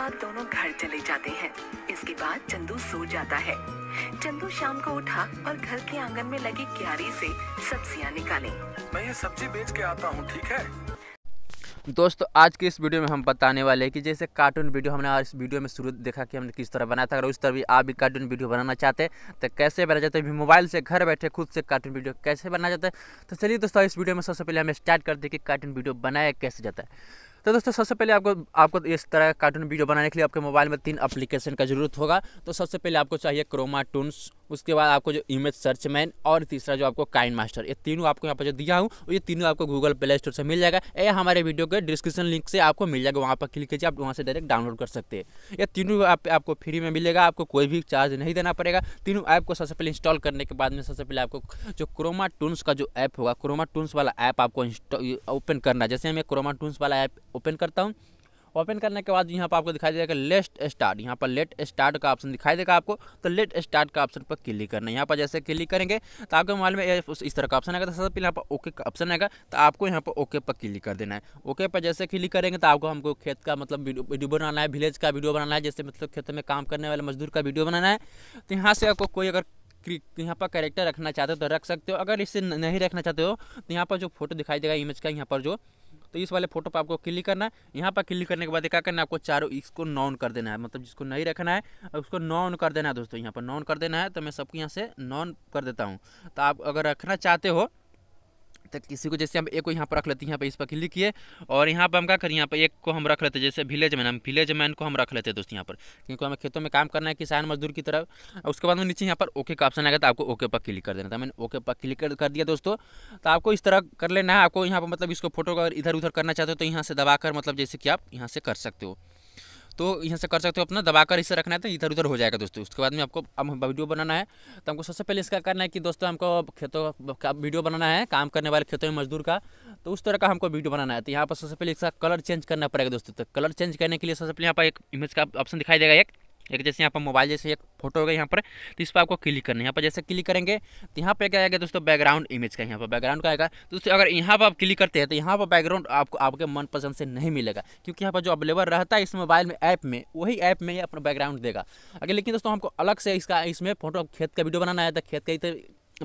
बाद दोनों घर चले जाते हैं इसके बाद चंदू सो जाता है चंदू शाम को उठा और घर के आंगन में लगी क्यारी से सब्जियां निकाली मैं ये सब्जी बेच के आता हूँ ठीक है दोस्तों आज के इस वीडियो में हम बताने वाले हैं कि जैसे कार्टून वीडियो हमने आज इस वीडियो में शुरू देखा कि हमने किस तरह बनाया था अगर उस तरह भी आप भी कार्टून वीडियो बनाना चाहते हैं तो कैसे बनाया जाता हैं मोबाइल से घर बैठे खुद से कार्टून वीडियो कैसे बनाया जाता है तो चलिए दोस्तों इस वीडियो में सबसे पहले हम स्टार्ट करते हैं कि कार्टून वीडियो बनाया कैसे जाता है तो दोस्तों सबसे पहले आपको आपको इस तरह का कार्टून वीडियो बनाने के लिए आपके मोबाइल में तीन एप्लीकेशन का जरूरत होगा तो सबसे पहले आपको चाहिए क्रोमा टून्स उसके बाद आपको जो इमेज सर्च मैन और तीसरा जो आपको काइन मास्टर ये तीनों आपको यहाँ पर जो दिया हूँ ये तीनों आपको गूगल प्ले स्टोर से मिल जाएगा ये हमारे वीडियो के डिस्क्रिप्शन लिंक से आपको मिल जाएगा वहाँ पर क्लिक कीजिए आप वहाँ से डायरेक्ट डाउनलोड कर सकते हैं ये तीनों ऐप आपको फ्री में मिलेगा आपको कोई भी चार्ज नहीं देना पड़ेगा तीनों ऐप को सबसे पहले इंस्टॉल करने के बाद में सबसे पहले आपको जो क्रोमा टून्स का जो ऐप होगा क्रोमा टून्स वाला ऐप आपको ओपन करना जैसे मैं क्रोमा टून्स वाला ऐप ओपन करता हूँ ओपन करने के बाद यहाँ पर आपको दिखाई देगा लेट स्टार्ट यहाँ पर लेट स्टार्ट का ऑप्शन दिखाई देगा आपको तो लेट स्टार्ट का ऑप्शन पर क्लिक करना है यहाँ पर जैसे क्लिक करेंगे तो आपके मोबाइल में इस तरह का ऑप्शन आएगा तो सबसे पहले यहाँ पर ओके का ऑप्शन आएगा तो आपको यहाँ पर ओके पर क्लिक कर देना है ओके पर जैसे क्लिक करेंगे तो आपको हमको खेत का मतलब वीडियो बनाना है विलेज का वीडियो बनाना है जैसे मतलब खेत में काम करने वाले मजदूर का वीडियो बनाना है तो यहाँ से आपको कोई अगर यहाँ पर कैरेक्टर रखना चाहते हो तो रख सकते हो अगर इसे नहीं रखना चाहते हो तो यहाँ पर जो फोटो दिखाई देगा इमेज का यहाँ पर जो तो इस वाले फोटो पर आपको क्लिक करना है यहाँ पर क्लिक करने के बाद क्या करना है आपको चारों इसको नॉन कर देना है मतलब जिसको नहीं रखना है उसको नॉन कर देना है दोस्तों यहाँ पर नॉन कर देना है तो मैं सबको यहाँ से नॉन कर देता हूँ तो आप अगर रखना चाहते हो तो किसी को जैसे हम एक को यहाँ पर रख लेते हैं यहाँ पर इस पर क्लिक किए और यहाँ पर हम क्या करें यहाँ पर एक को हम रख लेते हैं जैसे विलेज मैन हम विलेज मैन को हम रख लेते हैं दोस्तों यहाँ पर क्योंकि हमें खेतों में काम करना है किसान मजदूर की तरफ उसके बाद में नीचे यहाँ पर ओके का ऑप्शन आएगा तो आपको ओके पर क्लिक कर देना था तो मैंने ओके पर क्लिक कर दिया दोस्तों तो आपको इस तरह कर लेना है आपको यहाँ पर मतलब इसको फोटो अगर इधर उधर करना चाहते हो तो यहाँ से दबा मतलब जैसे कि आप यहाँ से कर सकते हो तो यहाँ से कर सकते हो अपना दबाकर इसे रखना है तो इधर उधर हो जाएगा दोस्तों उसके बाद में आपको अब वीडियो बनाना है तो हमको सबसे पहले इसका करना है कि दोस्तों हमको खेतों का वीडियो बनाना है काम करने वाले खेतों में मजदूर का तो उस तरह का हमको वीडियो बनाना है तो यहाँ पर सबसे पहले इसका कलर चेंज करना पड़ेगा दोस्तों तो कलर चेंज करने के लिए सबसे पहले यहाँ पर एक इमेज का ऑप्शन दिखाई देगा एक एक जैसे यहाँ पर मोबाइल जैसे एक फोटो होगा यहाँ पर तो इस पर आपको क्लिक करना है यहाँ पर जैसे क्लिक करेंगे तो यहाँ पर क्या आएगा दोस्तों बैकग्राउंड इमेज का यहाँ पर बैकग्राउंड का आएगा दोस्तों अगर यहाँ पर आप क्लिक करते हैं तो यहाँ पर बैकग्राउंड आपको आपके मनपसंद से नहीं मिलेगा क्योंकि यहाँ पर जो अवेलेबल रहता है इस मोबाइल में ऐप में वही ऐप में अपना बैकग्राउंड देगा अगर लेकिन दोस्तों हमको अलग से इसका इसमें फोटो खेत का वीडियो बनाना है तो खेत का ही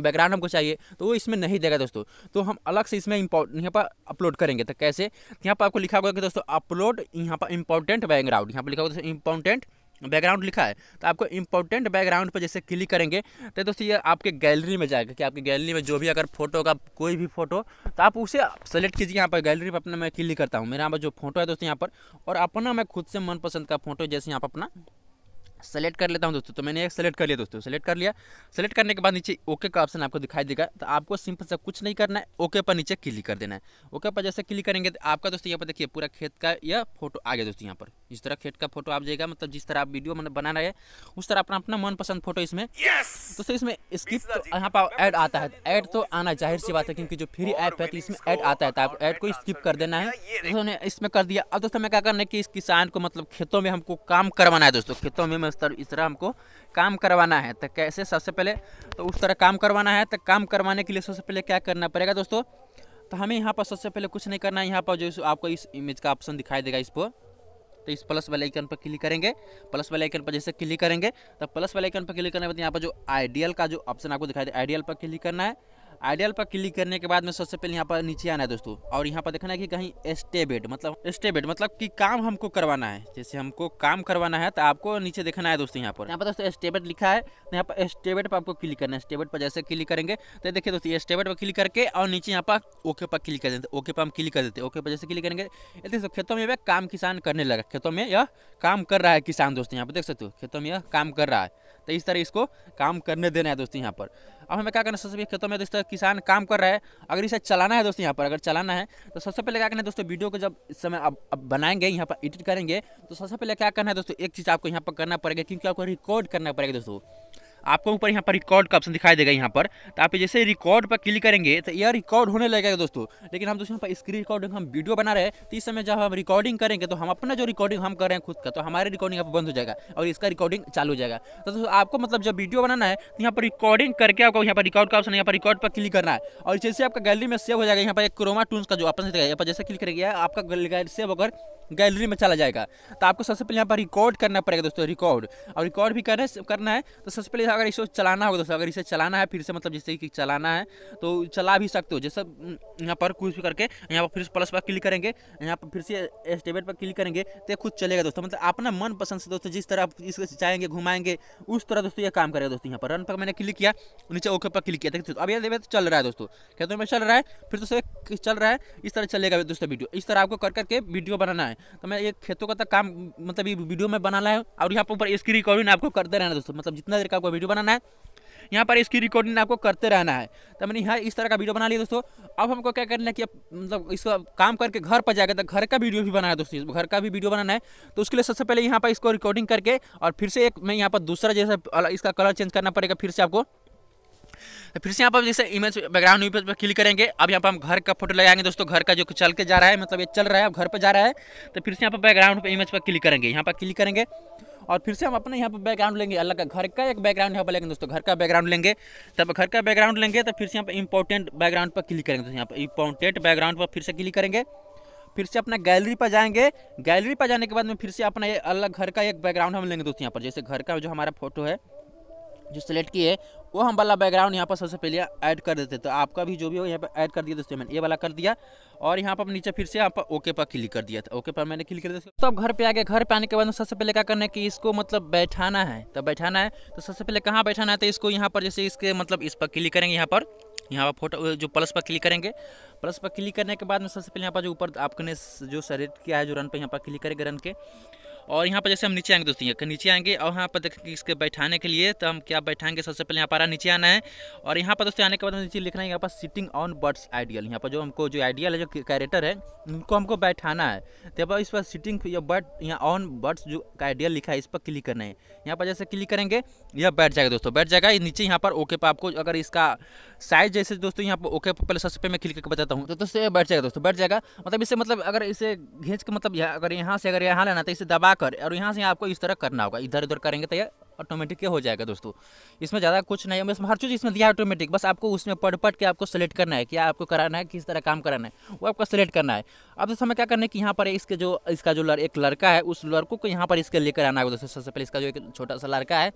बैकग्राउंड हमको चाहिए तो वो इसमें नहीं देगा दोस्तों तो हम अलग से इसमें इम्पोर्ट यहाँ पर अपलोड करेंगे तो कैसे यहाँ पर आपको लिखा होगा कि दोस्तों अपलोड यहाँ पर इम्पोर्टेंट बैकग्राउंड यहाँ पर लिखा होगा दोस्तों इम्पोर्टेंट बैकग्राउंड लिखा है तो आपको इंपॉर्टेंट बैकग्राउंड पर जैसे क्लिक करेंगे तो दोस्तों ये आपके गैलरी में जाएगा कि आपकी गैलरी में जो भी अगर फोटो का कोई भी फोटो तो आप उसे सेलेक्ट कीजिए यहाँ पर गैलरी पर अपना मैं क्लिक करता हूँ मेरे यहाँ पर जो फोटो है दोस्तों यहाँ पर और अपना मैं खुद से मनपसंद का फोटो जैसे यहाँ पर अपना सेलेक्ट कर लेता हूँ दोस्तों तो मैंने एक सेलेक्ट कर लिया दोस्तों सेलेक्ट कर लिया सेलेक्ट करने के बाद नीचे ओके का ऑप्शन आपको दिखाई देगा तो आपको सिंपल सा कुछ नहीं करना है ओके पर नीचे क्लिक कर देना है ओके पर जैसे क्लिक करेंगे तो आपका दोस्तों यहाँ पर देखिए पूरा खेत का यह फोटो आ गया दोस्तों यहाँ पर इस तरह खेत का फोटो आप जाएगा मतलब जिस तरह आप वीडियो मतलब बना रहे हैं उस तरह अपना अपना मनपसंद फोटो इसमें तो दोस्तों इसमें स्किप तो यहाँ पर ऐड आता है ऐड तो आना जाहिर सी बात है क्योंकि जो फ्री ऐप है तो इसमें ऐड आता है तो आपको ऐड को स्किप कर देना है दोस्तों ने इसमें कर दिया अब दोस्तों मैं क्या करना है कि इस किसान को मतलब खेतों में हमको काम करवाना है दोस्तों खेतों में इस तरह इस तरह हमको काम करवाना है तो कैसे सबसे पहले तो उस तरह काम करवाना है तो काम करवाने के लिए सबसे पहले क्या करना पड़ेगा दोस्तों तो हमें यहाँ पर सबसे पहले कुछ नहीं करना है यहाँ पर जो आपको इस इमेज का ऑप्शन दिखाई देगा इस पर तो इस प्लस वाले आइकन पर क्लिक करेंगे प्लस वाले आइकन पर जैसे क्लिक करेंगे तो प्लस वाले आइकन पर क्लिक करने के बाद यहाँ पर जो आइडियल का जो ऑप्शन आपको दिखाई दे आइडियल पर क्लिक करना है आइडियल पर क्लिक करने के बाद में सबसे पहले यहाँ पर नीचे आना है दोस्तों और यहाँ पर देखना है कि कहीं स्टेबेड मतलब स्टेबेड मतलब कि काम हमको करवाना है जैसे हमको काम करवाना है तो आपको नीचे देखना है दोस्तों यहाँ पर यहाँ पर दोस्तों स्टेबेड लिखा है तो यहाँ पर स्टेबेड पर आपको क्लिक करना है स्टेबेड पर जैसे क्लिक करेंगे तो देखिए दोस्तों स्टेबेड पर क्लिक करके और नीचे यहाँ पर ओके पर क्लिक कर देते ओके पर हम क्लिक कर देते ओके पर जैसे क्लिक करेंगे दोस्तों खेतों में काम किसान करने लगा खेतों में यह काम कर रहा है किसान दोस्तों यहाँ पर देख सकते हो खेतों में यह काम कर रहा है तो इस तरह इसको काम करने देना है दोस्तों यहाँ पर अब हमें क्या करना है सबसे पहले खेतों में दोस्तों किसान काम कर रहा है अगर इसे चलाना है दोस्तों यहाँ पर अगर चलाना है तो सबसे पहले क्या करना है दोस्तों वीडियो को जब इस समय अब अब बनाएंगे यहाँ पर एडिट करेंगे तो सबसे पहले क्या करना है दोस्तों एक चीज़ आपको यहाँ पर करना पड़ेगा क्योंकि आपको रिकॉर्ड करना पड़ेगा दोस्तों आपको ऊपर यहाँ पर रिकॉर्ड का ऑप्शन दिखाई देगा यहाँ पर तो आप जैसे रिकॉर्ड पर क्लिक करेंगे तो यह रिकॉर्ड होने लगेगा दोस्तों लेकिन हम दोस्तों यहाँ पर स्क्रीन रिकॉर्डिंग हम वीडियो बना रहे हैं तो इस समय जब हम रिकॉर्डिंग करेंगे तो हम अपना जो रिकॉर्डिंग हम कर रहे हैं खुद का तो हमारे रिकॉर्डिंग यहाँ बंद हो जाएगा और इसका रिकॉर्डिंग चालू हो जाएगा तो दोस्तों आपको मतलब जब वीडियो बनाना है तो यहाँ पर रिकॉर्डिंग करके आपको यहाँ पर रिकॉर्ड का ऑप्शन यहाँ पर रिकॉर्ड पर क्लिक करना है और जैसे आपका गैलरी में सेव हो जाएगा यहाँ पर एक क्रोमा टून का जो ऑप्शन देगा यहाँ पर जैसे क्लिक करेगा आपका सेव होकर गैलरी में चला जाएगा तो आपको सबसे पहले यहाँ पर रिकॉर्ड करना पड़ेगा दोस्तों रिकॉर्ड और रिकॉर्ड भी करना करना है तो सबसे पहले अगर इसको चलाना होगा दोस्तों अगर इसे चलाना है फिर से मतलब जैसे कि चलाना है तो चला भी सकते हो जैसे हम्म, यहाँ पर कुछ भी करके यहाँ पर फिर प्लस पर क्लिक करेंगे यहाँ पर फिर से स्टेबेट पर क्लिक करेंगे तो खुद चलेगा दोस्तों मतलब अपना मन पसंद से दोस्तों जिस तरह आप इसको चाहेंगे घुमाएंगे उस तरह दोस्तों ये काम करेगा दोस्तों यहाँ पर रन पर मैंने क्लिक किया नीचे ओके पर क्लिक किया देखते अब यह देखिए चल रहा है दोस्तों क्या हैं चल रहा है फिर दोस्तों चल रहा है इस तरह चलेगा दोस्तों वीडियो इस तरह आपको कर करके वीडियो बनाना है तो मैं ये खेतों का तक तो काम मतलब ये वीडियो में बनाना है और यहाँ पर ऊपर इसकी रिकॉर्डिंग आपको करते रहना दोस्तों मतलब जितना देर का आपको वीडियो वीडियो बनाना है यहाँ पर इसकी रिकॉर्डिंग आपको करते रहना है तो मैंने यहाँ इस तरह का वीडियो बना लिया दोस्तों अब हमको क्या करना है कि मतलब इसको काम करके घर पर जाएगा तो घर का वीडियो भी बनाना है दोस्तों घर का भी वीडियो बनाना है तो उसके लिए सबसे पहले यहाँ पर इसको रिकॉर्डिंग करके और फिर से एक मैं यहाँ पर दूसरा जैसे इसका कलर चेंज करना पड़ेगा फिर से आपको तो फिर से यहाँ पर जैसे इमेज बैकग्राउंड इमेज पर क्लिक करेंगे अब यहाँ पर हम घर का फोटो लगाएंगे दोस्तों घर का जो चल के जा रहा है मतलब ये चल रहा है अब घर पर जा रहा है तो फिर से यहाँ पर बैकग्राउंड पर इमेज पर क्लिक करेंगे यहाँ पर क्लिक करेंगे और फिर से हम अपने यहाँ पर बैकग्राउंड लेंगे अलग का घर का एक बैकग्राउंड यहाँ पर लेंगे दोस्तों घर का बैकग्राउंड लेंगे तब घर का बैकग्राउंड लेंगे तो फिर से यहाँ पर इंपॉर्टेंट बैकग्राउंड पर क्लिक करेंगे दोस्तों यहाँ पर इंपॉर्टेंट बैकग्राउंड पर फिर से क्लिक करेंगे फिर से अपना गैलरी पर जाएंगे गैलरी पर जाने के बाद में फिर से अपना अलग घर का एक बैकग्राउंड हम लेंगे दोस्तों यहाँ पर जैसे घर का जो हमारा फोटो है जो सेलेक्ट किए है वो हम वाला बैकग्राउंड यहाँ पर सबसे पहले ऐड कर देते तो आपका भी जो भी हो यहाँ पर ऐड कर दिया दोस्तों मैंने ये वाला कर दिया और यहाँ पर नीचे फिर से यहाँ पर ओके पर क्लिक कर दिया था ओके पर मैंने क्लिक कर दिया तो अब घर पे आ गया घर पे आने के बाद सबसे पहले क्या करना है कि इसको मतलब बैठाना है तो बैठाना है तो सबसे पहले कहाँ बैठाना है तो इसको यहाँ पर जैसे इसके मतलब इस पर क्लिक करेंगे यहाँ पर यहाँ पर फोटो जो प्लस पर क्लिक करेंगे प्लस पर क्लिक करने के बाद में सबसे पहले यहाँ पर जो ऊपर आपने जो सेलेक्ट किया है जो रन पर यहाँ पर क्लिक करेंगे रन के और यहाँ पर जैसे हम नीचे आएंगे दोस्तों यहाँ नीचे आएंगे और यहाँ पर देखेंगे इसके बैठाने के लिए तो हम क्या बैठाएंगे सबसे पहले यहाँ पर नीचे आना है और यहाँ पर दोस्तों आने के बाद नीचे लिखना है यहाँ पर सिटिंग ऑन बर्ड्स आइडियल यहाँ पर जो हमको जो आइडियल है जो कैरेक्टर है उनको हमको बैठाना है तो यहाँ इस पर सिटिंग या बर्ड यहाँ ऑन बर्ड्स जो आइडियल लिखा है इस पर क्लिक करना है यहाँ पर जैसे क्लिक करेंगे यह बैठ जाएगा दोस्तों बैठ जाएगा नीचे यहाँ पर ओके पर आपको अगर इसका साइज जैसे दोस्तों यहाँ पर ओके पर पहले सबसे पहले मैं क्लिक करके बताता हूँ तो दोस्तों बैठ जाएगा दोस्तों बैठ जाएगा मतलब इसे मतलब अगर इसे घींच के मतलब अगर यहाँ से अगर यहाँ लेना तो इसे दबा कर और यहाँ से आपको इस तरह करना होगा इधर उधर करेंगे तो ये ऑटोमेटिक हो जाएगा दोस्तों इसमें ज़्यादा कुछ नहीं है हर चीज़ इसमें दिया ऑटोमेटिक बस आपको उसमें पढ़ पढ़ के आपको सेलेक्ट करना है क्या आपको कराना है किस तरह काम कराना है वो आपको सेलेक्ट करना है अब दोस्तों हमें क्या करना है कि यहाँ पर इसके जो इसका जो एक लड़का है उस लड़कों को यहाँ पर इसके लेकर आना होगा दोस्तों सबसे पहले इसका जो एक छोटा सा लड़का है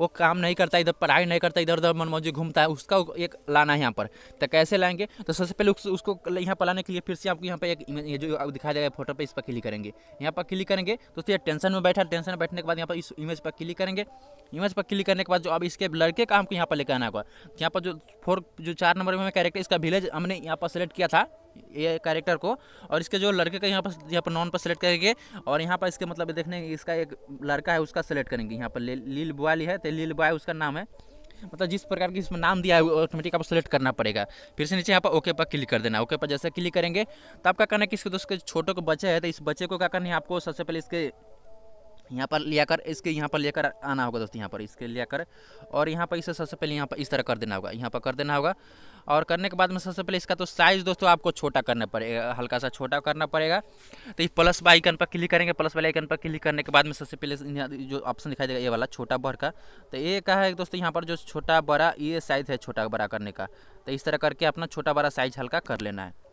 वो काम नहीं करता इधर पढ़ाई नहीं करता इधर उधर मनमौजी घूमता है उसका एक लाना है यहाँ पर तो कैसे लाएंगे तो सबसे पहले उस, उसको यहाँ पर लाने के लिए फिर से आपको यहाँ पर एक ये जो दिखाया जाएगा फोटो पर इस पर क्लिक करेंगे यहाँ पर क्लिक करेंगे तो ये टेंशन में बैठा टेंशन में बैठने के बाद यहाँ पर इस इमेज पर क्लिक करेंगे इमेज पर क्लिक करने के बाद जो अब इसके लड़के का हमको यहाँ पर लेकर आना होगा यहाँ पर जो फोर जो चार नंबर में कैरेक्टर इसका विलेज हमने यहाँ पर सेलेक्ट किया था ये कैरेक्टर को और इसके जो लड़के का यहाँ पर यहाँ पर नॉन पर सेलेक्ट करेंगे और यहाँ पर इसके मतलब देखने इसका एक लड़का है उसका सेलेक्ट करेंगे यहाँ पर लील बॉय है तो लील बॉय उसका नाम है मतलब जिस प्रकार की इसमें नाम दिया है ऑटोमेटिक आपको सेलेक्ट करना पड़ेगा फिर से नीचे यहाँ पर ओके पर क्लिक कर देना ओके पर जैसे क्लिक करेंगे तो आपका कहना है कि इसके दोस्त के छोटे को बच्चे है तो इस बच्चे को क्या करना है आपको सबसे पहले इसके यहाँ पर ले कर इसके यहाँ पर लेकर आना होगा दोस्तों यहाँ पर इसके ले कर और यहाँ पर इसे सबसे पहले यहाँ पर इस तरह कर देना होगा यहाँ पर कर देना होगा और करने के बाद में सबसे पहले इसका तो साइज़ दोस्तों आपको छोटा करना पड़ेगा हल्का सा छोटा करना पड़ेगा तो ये प्लस आइकन पर क्लिक करेंगे प्लस वाले आइकन पर क्लिक करने के बाद में सबसे पहले जो ऑप्शन दिखाई देगा ये वाला छोटा बड़ का तो ये का है दोस्तों यहाँ पर जो छोटा बड़ा ये साइज़ है छोटा बड़ा करने का तो इस तरह करके अपना छोटा बड़ा साइज़ हल्का कर लेना है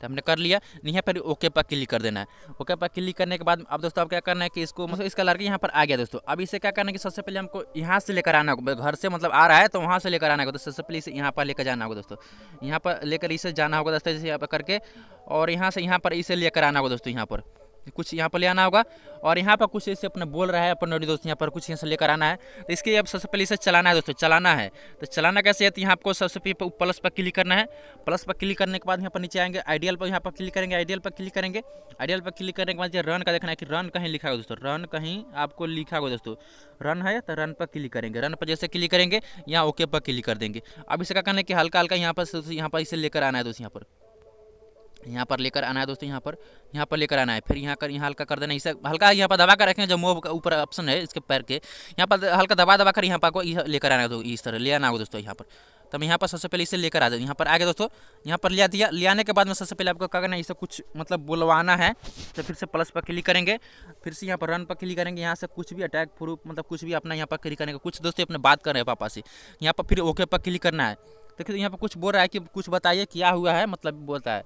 तो हमने कर लिया यहाँ पर ओके पर क्लिक कर देना है ओके पर क्लिक करने के बाद अब दोस्तों अब क्या करना है कि इसको मतलब इसका लड़की यहाँ पर आ गया दोस्तों अब इसे क्या करना है कि सबसे पहले हमको यहाँ से लेकर आना होगा घर से मतलब आ रहा है तो वहाँ से लेकर आना होगा तो सबसे पहले इसे यहाँ पर लेकर जाना होगा दोस्तों यहाँ पर लेकर इसे जाना होगा दोस्तों जैसे यहाँ पर करके और यहाँ से यहाँ पर इसे लेकर आना होगा दोस्तों यहाँ पर कुछ यहाँ पर ले आना होगा और यहाँ पर कुछ ऐसे अपने बोल रहा है अपन दोस्त यहाँ पर कुछ यहाँ से लेकर आना है तो इसके लिए अब सबसे पहले इसे चलाना है दोस्तों चलाना है तो चलाना कैसे है तो यहाँ आपको सबसे पहले प्लस पर क्लिक करना है प्लस पर क्लिक करने के बाद यहाँ पर नीचे आएंगे आइडियल पर यहाँ पर क्लिक करेंगे आइडियल पर क्लिक करेंगे आइडियल पर क्लिक करने के बाद रन का देखना है कि रन कहीं लिखा होगा दोस्तों रन कहीं आपको लिखा होगा दोस्तों रन है तो रन पर क्लिक करेंगे रन पर जैसे क्लिक करेंगे यहाँ ओके पर क्लिक कर देंगे अब इसका कहना है कि हल्का हल्का यहाँ पर यहाँ पर इसे लेकर आना है दोस्तों यहाँ पर यहाँ पर लेकर आना है दोस्तों यहाँ पर यहाँ पर लेकर आना है फिर यहाँ कर यहाँ हल्का कर देना इसे हल्का यहाँ पर दबा कर रखें जो मोह का ऊपर ऑप्शन है इसके पैर के यहाँ पर हल्का दबा दबा कर यहाँ पर आपको लेकर आना है इस तरह ले आना होगा दोस्तों यहाँ पर तब यहाँ पर सबसे पहले इसे लेकर आ जाए यहाँ पर आ गया दोस्तों यहाँ पर लिया दिया ले आने के बाद में सबसे पहले आपको क्या करना है इसे कुछ मतलब बुलवाना है तो फिर से प्लस पर क्लिक करेंगे फिर से यहाँ पर रन पर क्लिक करेंगे यहाँ से कुछ भी अटैक प्रूफ मतलब कुछ भी अपना यहाँ पर क्लिक करेंगे कुछ दोस्तों अपने बात कर रहे हैं पापा से यहाँ पर फिर ओके पर क्लिक करना है देखिए तो यहाँ पर कुछ बोल रहा है कि कुछ बताइए क्या हुआ है मतलब बोलता है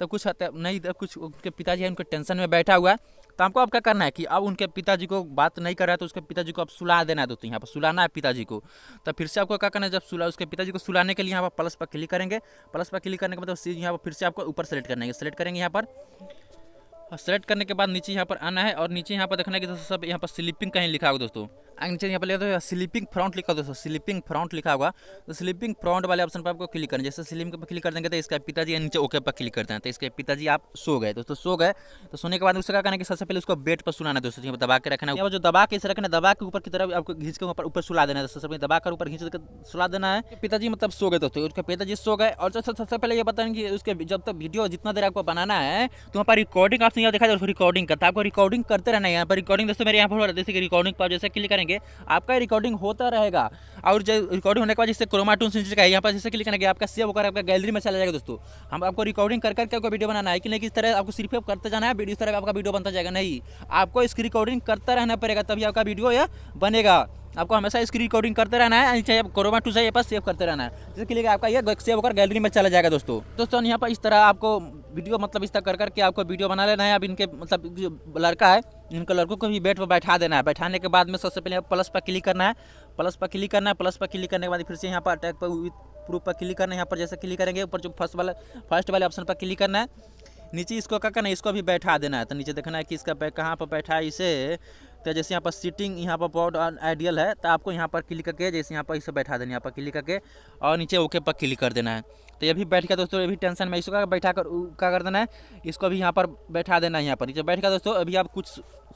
तो कुछ नहीं तो कुछ उनके पिताजी है उनके टेंशन में बैठा हुआ है तो हमको अब क्या करना है कि अब उनके पिताजी को बात नहीं कर रहा है तो उसके पिताजी को अब सुला देना है दोस्तों यहाँ पर सुलाना है पिताजी को तो फिर से आपको क्या करना है जब सुला उसके पिताजी को सुलाने के लिए यहाँ पर प्लस पर क्लिक करेंगे प्लस पर क्लिक करने के मतलब यहाँ पर फिर से आपको ऊपर सेलेक्ट करना है सेलेक्ट करेंगे यहाँ पर और सेलेक्ट करने के बाद नीचे यहाँ पर आना है और नीचे यहाँ पर देखना है कि दोस्तों सब यहाँ पर स्लिपिंग कहीं लिखा होगा दोस्तों नीचे यहाँ पर लिखा तो स्लीपिंग फ्रंट लिखा दोस्तों स्लीपिंग फ्रंट लिखा होगा तो स्लीपिंग फ्रंट वाले ऑप्शन पर आपको क्लिक करना जैसे स्लीपिंग पर क्लिक कर देंगे तो इसका पिताजी नीचे ओके पर क्लिक करते हैं तो इसके पिताजी आप सो गए तो दोस्तों सो गए तो सोने के बाद उसका कहना कि सबसे पहले उसको बेड पर सुनाना दोस्तों दबा के रखना है जो दबा के इसे रखना दबा के ऊपर की तरफ आपको घींच के ऊपर ऊपर सुला देना है सबसे पहले दबा कर ऊपर घींच के सुला देना है पिताजी मतलब सो गए दोस्तों उसके पिताजी सो गए और सबसे पहले ये बताएंगे उसके जब तक वीडियो जितना देर आपको बनाना है तो वहाँ पर रिकॉर्डिंग आपसे यहाँ देखा जाए रिकॉर्डिंग करता है आपको रिकॉर्डिंग करते रहना है यहाँ पर रिकॉर्डिंग दोस्तों मेरे यहाँ पर जैसे रिकॉर्डिंग पर जैसे क्लिक करें करेंगे आपका रिकॉर्डिंग होता रहेगा और जब रिकॉर्डिंग होने के बाद जैसे क्रोमाटून सिंचर का यहाँ पर जैसे क्लिक करेंगे आपका सेव होकर आपका गैलरी में चला जाएगा दोस्तों हम आपको रिकॉर्डिंग कर करके आपको वीडियो बनाना है कि नहीं किस तरह आपको सिर्फ करते जाना है इस तरह आपका वीडियो बनता जाएगा नहीं आपको इसकी रिकॉर्डिंग करता रहना पड़ेगा तभी आपका वीडियो यह बनेगा आपको हमेशा इसकी रिकॉर्डिंग करते रहना है चाहे आप कोरोना टू चाहिए पास सेव करते रहना है जिसके लिए आपका ये सेव होकर गैलरी में चला जाएगा दोस्तों दोस्तों यहाँ पर इस तरह आपको वीडियो मतलब इस तरह कर करके आपको वीडियो बना लेना है अब इनके मतलब जो लड़का है इनके लड़कों को भी बेड पर बैठा देना है बैठाने के बाद में सबसे पहले प्लस पर क्लिक करना है प्लस पर क्लिक करना है प्लस पर क्लिक करने के बाद फिर से यहाँ पर अटैक पर प्रूफ पर क्लिक करना है यहाँ पर जैसे क्लिक करेंगे ऊपर जो फर्स्ट वाला फर्स्ट वाले ऑप्शन पर क्लिक करना है नीचे इसको क्या करना है इसको भी बैठा देना है तो नीचे देखना है कि इसका कहाँ पर बैठा है इसे सकते तो हैं जैसे यहाँ पर सीटिंग यहाँ पर बहुत आइडियल है तो आपको यहाँ पर क्लिक करके जैसे यहाँ पर इसे बैठा देना यहाँ पर क्लिक करके और नीचे ओके पर क्लिक कर देना है तो ये भी बैठ गया दोस्तों ये भी टेंशन में इसको बैठा कर क्या कर देना है इसको भी यहाँ पर बैठा देना है यहाँ पर नीचे बैठ गया दोस्तों अभी आप कुछ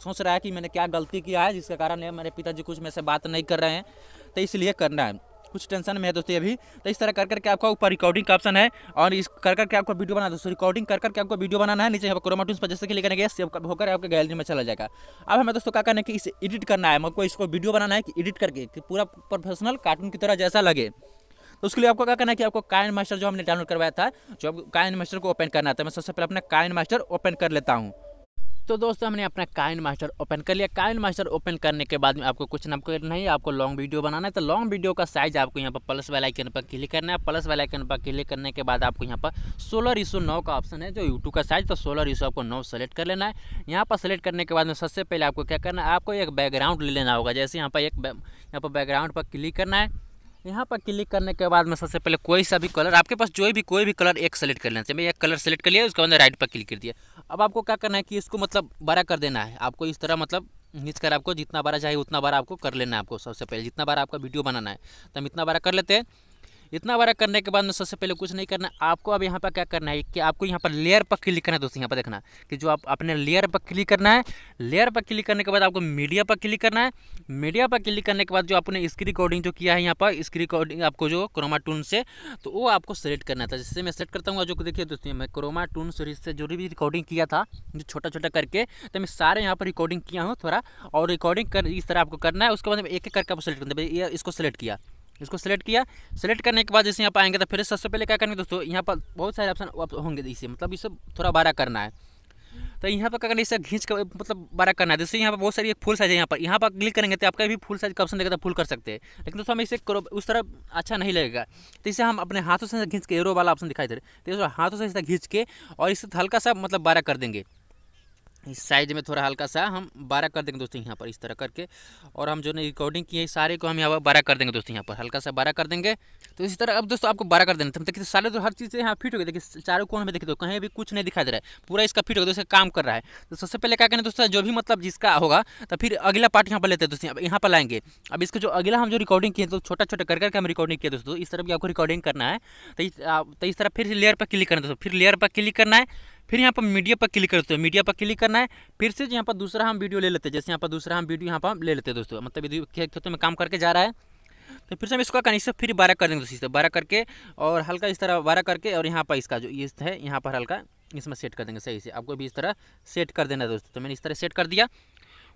सोच रहा है कि मैंने क्या गलती किया है जिसके कारण मेरे पिताजी कुछ मेरे से बात नहीं कर रहे हैं तो इसलिए करना है कुछ टेंशन में है दोस्तों अभी तो इस तरह कर करके आपका ऊपर रिकॉर्डिंग का ऑप्शन है और इस कर करके आपको वीडियो बना दोस्तों रिकॉर्डिंग कर करके आपको वीडियो बनाना है नीचे यहाँ पर जैसे क्लिक करेंगे सेव होकर आपके गैलरी में चला जाएगा अब हमें दोस्तों क्या करना है कि इसे एडिट करना है मुझको इसको वीडियो बनाना है कि एडिट करके कि पूरा प्रोफेशनल कार्टून की तरह जैसा लगे तो उसके लिए आपको क्या करना है कि आपको काइन मास्टर जो हमने डाउनलोड करवाया था जो काइन मास्टर को ओपन करना था तो मैं सबसे पहले अपना काइन मास्टर ओपन कर लेता हूँ तो दोस्तों हमने अपना काइन मास्टर ओपन कर लिया काइन मास्टर ओपन करने के बाद में आपको कुछ ना करना है आपको लॉन्ग वीडियो बनाना है तो लॉन्ग वीडियो का साइज आपको यहाँ पर प्लस वाला आइकन पर क्लिक करना है प्लस वाला आइकन पर क्लिक करने के बाद आपको यहाँ पर सोलह इशू नौ का ऑप्शन है जो यूट्यूब का साइज तो सोलह इशू आपको नौ सेलेक्ट कर लेना है यहाँ पर सेलेक्ट करने के बाद में सबसे पहले आपको क्या करना है आपको एक बैकग्राउंड ले लेना होगा जैसे यहाँ पर एक यहाँ पर बैकग्राउंड पर क्लिक करना है यहाँ पर क्लिक करने के बाद में सबसे पहले कोई सा भी कलर आपके पास जो भी कोई भी कलर एक सेलेक्ट कर लेना चाहिए मैं एक कलर सेलेक्ट कर लिया उसके बाद राइट पर क्लिक कर दिया अब आपको क्या करना है कि इसको मतलब बड़ा कर देना है आपको इस तरह मतलब खींच कर आपको जितना बड़ा चाहिए उतना बड़ा आपको कर लेना है आपको सबसे पहले जितना बारा आपका वीडियो बनाना है तो हम इतना बड़ा कर लेते हैं इतना बड़ा करने के बाद में सबसे पहले कुछ नहीं करना आपको अब यहाँ पर क्या करना है कि आपको यहाँ पर लेयर पर क्लिक करना है दोस्तों यहाँ पर देखना कि जो आप अपने लेयर पर क्लिक करना है लेयर पर क्लिक करने के बाद आपको मीडिया पर क्लिक करना है मीडिया पर क्लिक करने के बाद जो आपने स्क्रीन रिकॉर्डिंग जो किया है यहाँ पर स्क्रीन रिकॉर्डिंग आपको जो क्रोमा टून से तो वो आपको सेलेक्ट करना था जिससे मैं सेलेक्ट करता हूँ जो देखिए दोस्तों मैं क्रोमा टून से जो भी रिकॉर्डिंग किया था जो छोटा छोटा करके तो मैं सारे यहाँ पर रिकॉर्डिंग किया हूँ थोड़ा और रिकॉर्डिंग कर इस तरह आपको करना है उसके बाद एक एक करके आपको सेलेक्ट करना इसको सेलेक्ट किया इसको सेलेक्ट किया सेलेक्ट करने के बाद जैसे यहाँ पर आएंगे तो फिर सबसे पहले क्या करेंगे दोस्तों यहाँ पर बहुत सारे ऑप्शन होंगे इसे मतलब इसे थोड़ा बारा करना है तो यहाँ पर क्या करना इसे घींच कर मतलब बड़ा करना है जैसे यहाँ पर बहुत सारी फुल साइज है यहाँ पर यहाँ पर क्लिक करेंगे तो आपका भी फुल साइज का ऑप्शन देखा था फुल कर सकते हैं लेकिन दोस्तों हम इसे करो उस तरह अच्छा नहीं लगेगा तो इसे हम अपने हाथों से घींच के एरो वाला ऑप्शन दिखाई दे रहे तो हाथों से इसे घींच के और इसे हल्का सा मतलब बारा कर देंगे इस साइज में थोड़ा हल्का सा हम बारह कर देंगे दोस्तों यहाँ पर इस तरह करके और हम जो ने रिकॉर्डिंग की है सारे को हम यहाँ पर बारह कर देंगे दोस्तों यहाँ पर हल्का सा बारह कर देंगे तो इसी तरह अब दोस्तों आपको बारह कर देना था तो देखिए सारे तो हर चीज़ से यहाँ फिट हो गया देखिए चारों कोण में देखिए तो कहीं भी कुछ नहीं दिखाई दे रहा है पूरा इसका फिट हो गया दोस्तों काम कर रहा है तो सबसे पहले क्या करना दोस्तों जो भी मतलब जिसका होगा तो फिर अगला पार्ट यहाँ पर लेते हैं दोस्तों अब यहाँ पर लाएंगे अब इसका जो अगला हम जो रिकॉर्डिंग किए तो छोटा छोटा कर करके हम रिकॉर्डिंग किए दोस्तों इस तरह भी आपको रिकॉर्डिंग करना है तो इस तो तरह फिर लेयर पर क्लिक करना दोस्तों फिर लेयर पर क्लिक करना है फिर यहाँ पर मीडिया पर क्लिक करते हो मीडिया पर क्लिक करना है फिर से यहाँ पर दूसरा हम वीडियो ले लेते हैं जैसे यहाँ पर दूसरा हम वीडियो यहाँ पर हम ले लेते हैं दोस्तों मतलब खेतों में काम करके जा रहा है तो फिर से हम इसका से फिर बारह कर देंगे दोस्तों बारह करके और हल्का इस तरह बारह करके और यहाँ पर इसका जो ये है यहाँ पर हल्का इसमें सेट कर देंगे सही से आपको भी इस तरह सेट कर देना है दोस्तों तो मैंने इस तरह सेट कर दिया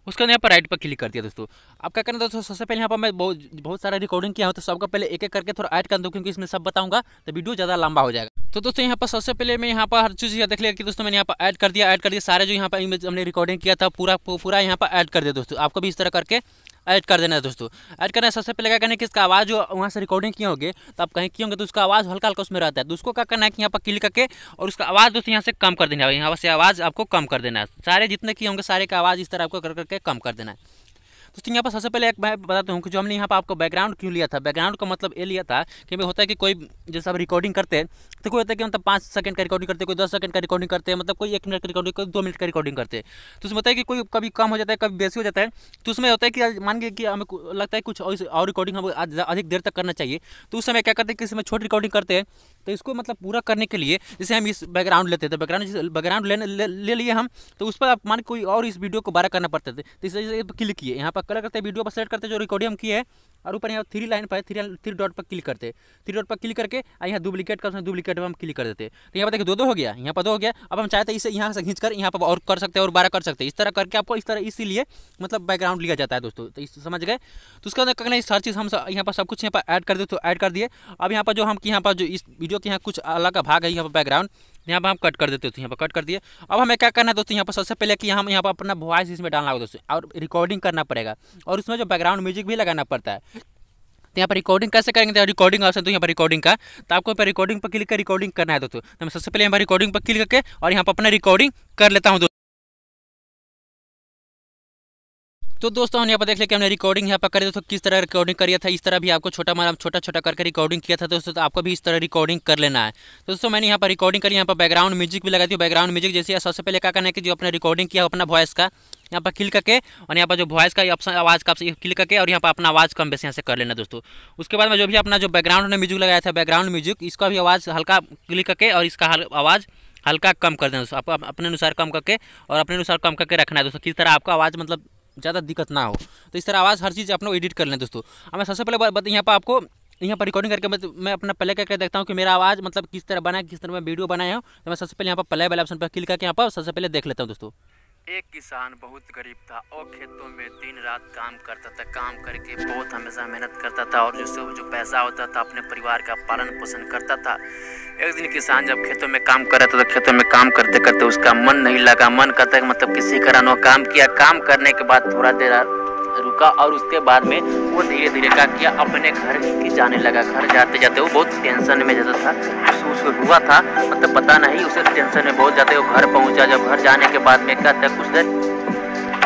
उसके बाद यहाँ पर राइट पर क्लिक कर दिया दोस्तों अब क्या करना दोस्तों सबसे पहले यहाँ पर मैं बहुत बहुत सारा रिकॉर्डिंग किया हूँ तो सबका पहले एक एक करके थोड़ा ऐड कर दूँ क्योंकि इसमें सब बताऊँगा तो वीडियो ज़्यादा लंबा हो जाएगा तो दोस्तों यहाँ पर सबसे पहले मैं यहाँ पर हर चीज़ यहाँ देख लिया कि दोस्तों मैंने यहाँ पर ऐड कर दिया ऐड कर दिया सारे जो यहाँ पर इमेज हमने रिकॉर्डिंग किया था पूरा पूरा यहाँ पर ऐड कर दिया दोस्तों आपको भी इस तरह करके ऐड कर देना है दोस्तों ऐड करना है सबसे पहले क्या करना है कि इसका आवाज़ जो वहाँ से रिकॉर्डिंग किए होंगे तो आप कहीं किए होंगे तो उसका आवाज़ हल्का हल्का उसमें रहता है तो उसको क्या करना है कि यहाँ पर क्लिक करके और उसका आवाज़ दोस्तों यहाँ से कम कर देना है यहाँ से आवाज़ आपको कम कर देना है सारे जितने किए होंगे सारे का आवाज़ इस तरह आपको कर करके कम कर देना है दोस्तों यहाँ पर सबसे पहले एक मैं बताता हूँ कि जो हमने यहाँ पर आपको बैकग्राउंड क्यों लिया था बैकग्राउंड का मतलब ये लिया था कि भाई होता है कि कोई जैसे आप रिकॉर्डिंग करते हैं तो कोई होता है कि मतलब पाँच सेकंड का रिकॉर्डिंग करते कोई दस सेकंड का रिकॉर्डिंग करते हैं मतलब कोई एक मिनट का रिकॉर्डिंग कोई दो मिनट का रिकॉर्डिंग करते हैं तो उसमें होता है कि कोई कभी कम हो जाता है कभी बेसी हो जाता है तो उसमें होता है कि मान गए कि हमें लगता है कुछ और रिकॉर्डिंग हम अधिक देर तक करना चाहिए तो उस समय क्या करते हैं कि इसमें छोटी रिकॉर्डिंग करते हैं तो इसको मतलब पूरा करने के लिए जैसे हम इस बैकग्राउंड लेते थे बैकग्राउंड बैकग्राउंड ले लिए हम तो उस पर आप मान कोई और इस वीडियो को बारह करना पड़ता थे तो इसलिए क्लिक किए यहाँ पर कलर करते वीडियो पर सेलेक्ट करते जो रिकॉर्डिंग हम किए और ऊपर यहाँ थ्री लाइन पर थ्री थ्री डॉट पर क्लिक करते थ्री डॉट पर क्लिक करके और यहाँ डुप्लीकेट कर उसमें डुप्लीकेट पर हम क्लिक कर देते तो यहाँ पर देखिए दो दो हो गया यहाँ पर दो हो गया अब हम चाहते हैं इसे यहाँ से खींच कर यहाँ पर और कर सकते हैं और बारह कर सकते हैं इस तरह करके आपको इस तरह इसीलिए मतलब बैकग्राउंड लिया जाता है दोस्तों तो इस समझ गए तो उसके अंदर कहना हर चीज़ हम यहाँ पर सब कुछ यहाँ पर ऐड कर दे तो ऐड कर दिए अब यहाँ पर जो हम यहाँ पर जो इस वीडियो के यहाँ कुछ अलग का भाग है यहाँ पर बैकग्राउंड यहाँ पर हम कट कर देते हैं यहाँ पर कट कर दिए अब हमें क्या करना है दोस्तों यहाँ पर सबसे पहले कि हम यहाँ पर अपना वॉइस इसमें डालना होगा दोस्तों और रिकॉर्डिंग करना पड़ेगा और उसमें जो बैकग्राउंड म्यूजिक भी लगाना पड़ता है तो यहाँ पर रिकॉर्डिंग कैसे करेंगे तो रिकॉर्डिंग ऑप्शन तो यहाँ पर रिकॉर्डिंग का तो आपको पर रिकॉर्डिंग पर क्लिक कर रिकॉर्डिंग करना है दोस्तों तो मैं सबसे पहले यहाँ पर रिकॉर्डिंग पर क्लिक करके और यहाँ पर अपना रिकॉर्डिंग कर लेता हूँ तो दोस्तों हम यहाँ पर देख लिया कि हमने रिकॉर्डिंग यहाँ पर करी दोस्तों किस तरह रिकॉर्डिंग करिया था इस तरह भी आपको छोटा मारा छोटा छोटा करके रिकॉर्डिंग किया था तो दोस्तों तो आपको भी इस तरह रिकॉर्डिंग कर लेना है तो दोस्तों मैंने यहाँ पर रिकॉर्डिंग करी यहाँ पर बैकग्राउंड म्यूजिक भी लगा दी बैकग्राउंड म्यूजिक जैसे सबसे पहले क्या करना है कि जो अपने रिकॉर्डिंग किया अपना वॉइस का यहाँ पर क्लिक करके और यहाँ पर जो वॉइस का ऑप्शन आवाज़ का क्लिक करके और यहाँ पर अपना आवाज़ कम बेस यहाँ से कर लेना दोस्तों उसके बाद में जो भी अपना जो बैकग्राउंड ने म्यूजिक लगाया था बैकग्राउंड म्यूजिक इसका भी आवाज़ हल्का क्लिक करके और इसका आवाज़ हल्का कम कर देना दोस्तों आप अपने अनुसार कम करके और अपने अनुसार कम करके रखना है दोस्तों किस तरह आपका आवाज़ मतलब ज़्यादा दिक्कत ना हो तो इस तरह आवाज़ हर चीज़ आप लोग एडिट कर लें दोस्तों अब मैं सबसे पहले बात यहाँ पर आपको यहाँ पर रिकॉर्डिंग करके मैं, तो, अपना प्ले करके देखता हूँ कि मेरा आवाज़ मतलब किस तरह बनाए किस तरह मैं वीडियो बनाया हूँ तो मैं सबसे पहले यहाँ पर प्ले वाले ऑप्शन पर क्लिक करके यहाँ पर सबसे पहले देख लेता हूँ दोस्तों एक किसान बहुत गरीब था और खेतों में दिन रात काम करता था काम करके बहुत हमेशा मेहनत करता था और जिससे जो पैसा होता था अपने परिवार का पालन पोषण करता था एक दिन किसान जब खेतों में काम कर रहा था तो खेतों में काम करते करते उसका मन नहीं लगा मन करता मतलब किसी कारण वो काम किया काम करने के बाद थोड़ा देर रुका और उसके बाद में वो धीरे धीरे क्या किया अपने घर की जाने लगा घर जाते जाते वो बहुत टेंशन में जाता था महसूस हुआ था मतलब पता नहीं उसे टेंशन में बहुत जाते वो घर पहुंचा जब घर जाने के बाद में क्या कुछ देर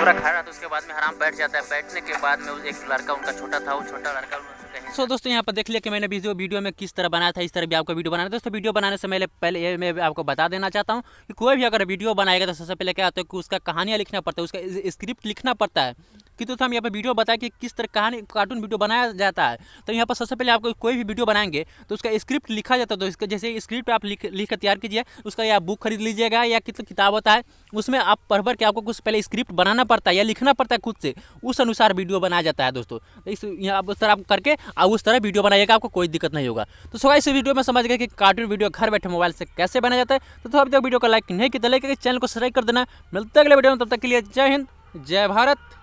थोड़ा खा रहा था उसके बाद में आराम बैठ जाता है बैठने के बाद में एक लड़का उनका छोटा था वो छोटा लड़का सो so, दोस्तों यहाँ पर देख लिया कि मैंने वीडियो वीडियो में किस तरह बनाया था इस तरह भी आपको वीडियो बनाया दोस्तों वीडियो बनाने से पहले पहले ये मैं आपको बता देना चाहता हूँ कि कोई भी अगर वीडियो बनाएगा तो सबसे पहले क्या होता है कि उसका कहानियाँ लिखना पड़ता है उसका स्क्रिप्ट लिखना पड़ता है कि तो हम यहाँ पर वीडियो बताएं कि किस तरह कहानी कार्टून वीडियो बनाया जाता है तो यहाँ पर सबसे पहले आपको कोई भी वीडियो बनाएंगे तो उसका स्क्रिप्ट लिखा जाता है तो इसका जैसे स्क्रिप्ट आप लिख लिख कर तैयार कीजिए उसका या बुक खरीद लीजिएगा या कितना किताब होता है उसमें आप पढ़ भर के आपको कुछ पहले स्क्रिप्ट बनाना पड़ता है या लिखना पड़ता है खुद से उस अनुसार वीडियो बनाया जाता है दोस्तों तो इस यहाँ उस तरह आप करके आप उस तरह वीडियो बनाइएगा आपको कोई दिक्कत नहीं होगा तो सो इस वीडियो में समझ गए कि कार्टून वीडियो घर बैठे मोबाइल से कैसे बनाया जाता है तो, तो अभी तक वीडियो को लाइक नहीं किया तो लेकिन चैनल को सब्सक्राइब कर देना मिलते अगले वीडियो में तब तक के लिए जय हिंद जय भारत